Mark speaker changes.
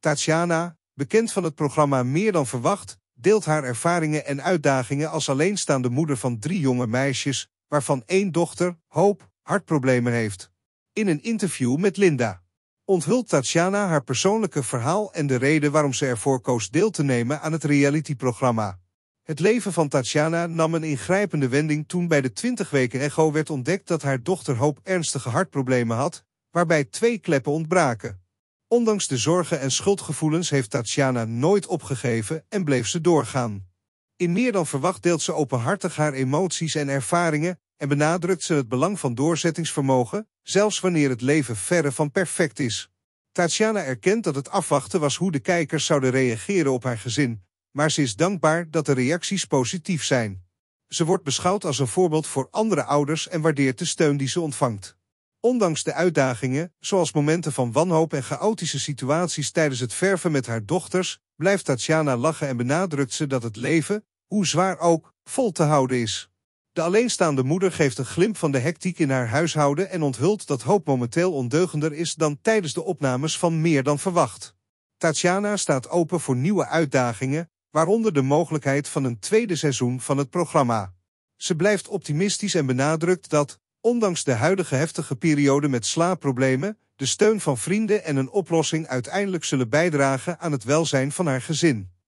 Speaker 1: Tatjana, bekend van het programma Meer dan Verwacht, deelt haar ervaringen en uitdagingen als alleenstaande moeder van drie jonge meisjes, waarvan één dochter, Hoop, hartproblemen heeft. In een interview met Linda onthult Tatjana haar persoonlijke verhaal en de reden waarom ze ervoor koos deel te nemen aan het realityprogramma. Het leven van Tatjana nam een ingrijpende wending toen bij de 20 weken echo werd ontdekt dat haar dochter Hoop ernstige hartproblemen had, waarbij twee kleppen ontbraken. Ondanks de zorgen en schuldgevoelens heeft Tatjana nooit opgegeven en bleef ze doorgaan. In meer dan verwacht deelt ze openhartig haar emoties en ervaringen en benadrukt ze het belang van doorzettingsvermogen, zelfs wanneer het leven verre van perfect is. Tatjana erkent dat het afwachten was hoe de kijkers zouden reageren op haar gezin, maar ze is dankbaar dat de reacties positief zijn. Ze wordt beschouwd als een voorbeeld voor andere ouders en waardeert de steun die ze ontvangt. Ondanks de uitdagingen, zoals momenten van wanhoop en chaotische situaties tijdens het verven met haar dochters, blijft Tatjana lachen en benadrukt ze dat het leven, hoe zwaar ook, vol te houden is. De alleenstaande moeder geeft een glimp van de hectiek in haar huishouden en onthult dat hoop momenteel ondeugender is dan tijdens de opnames van meer dan verwacht. Tatjana staat open voor nieuwe uitdagingen, waaronder de mogelijkheid van een tweede seizoen van het programma. Ze blijft optimistisch en benadrukt dat, ondanks de huidige heftige periode met slaapproblemen, de steun van vrienden en een oplossing uiteindelijk zullen bijdragen aan het welzijn van haar gezin.